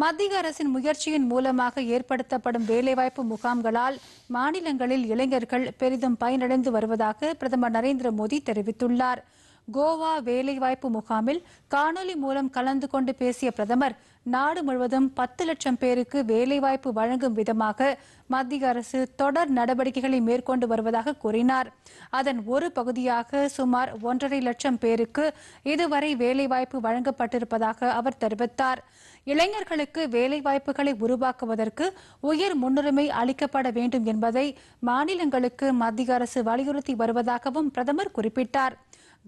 மத்திய அரசின் முயற்சியின் மூலமாக ஏற்படுத்தப்படும் வேலைவாய்ப்பு முகாம்களால் மாநிலங்களில் இளைஞர்கள் பெரிதும் பயனடைந்து வருவதாக பிரதமர் நரேந்திர மோடி தெரிவித்துள்ளார் கோவா வேலைவாய்ப்பு முகாமில் காணொலி மூலம் கலந்து கொண்டு பேசிய பிரதமர் நாடு முழுவதும் பத்து லட்சம் பேருக்கு வேலைவாய்ப்பு வழங்கும் விதமாக மத்திய அரசு தொடர் நடவடிக்கைகளை மேற்கொண்டு வருவதாக கூறினார் அதன் ஒரு பகுதியாக சுமார் ஒன்றரை லட்சம் பேருக்கு இதுவரை வேலைவாய்ப்பு வழங்கப்பட்டிருப்பதாக அவர் தெரிவித்தார் இளைஞர்களுக்கு வேலைவாய்ப்புகளை உருவாக்குவதற்கு உயர் முன்னுரிமை அளிக்கப்பட வேண்டும் என்பதை மாநிலங்களுக்கு மத்திய அரசு வலியுறுத்தி வருவதாகவும் பிரதமர் குறிப்பிட்டார்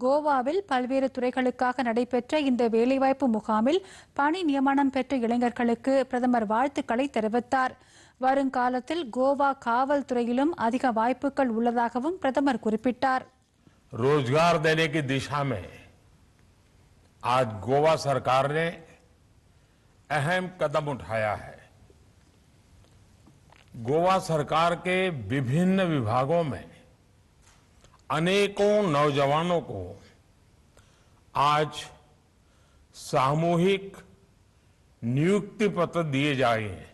கோவாவில் பல்வேறு துறைகளுக்காக நடைபெற்ற இந்த வேலைவாய்ப்பு முகாமில் பணி நியமனம் பெற்ற இளைஞர்களுக்கு பிரதமர் வாழ்த்துக்களை தெரிவித்தார் வருங்காலத்தில் கோவா காவல்துறையிலும் அதிக வாய்ப்புகள் உள்ளதாகவும் பிரதமர் குறிப்பிட்டார் ரோஜ்கார் தினைக்கு திசாமே दिशा கோவா சர்க்கார் அஹம் கதம் ने अहम கோவா சர்க்கார் விபின்ன गोवा अनेकों नौजवानों को आज सामूहिक नियुक्ति पत्र दिए जाए हैं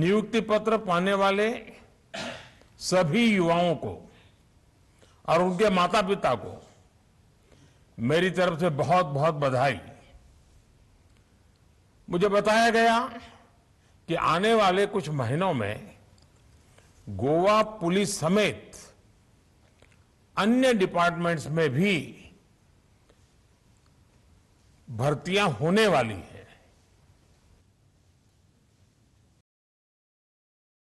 नियुक्ति पत्र पाने वाले सभी युवाओं को और उनके माता पिता को मेरी तरफ से बहुत बहुत बधाई मुझे बताया गया कि आने वाले कुछ महीनों में गोवा पुलिस समेत अन्य डिपार्टमेंट्स में भी भर्तियां होने वाली है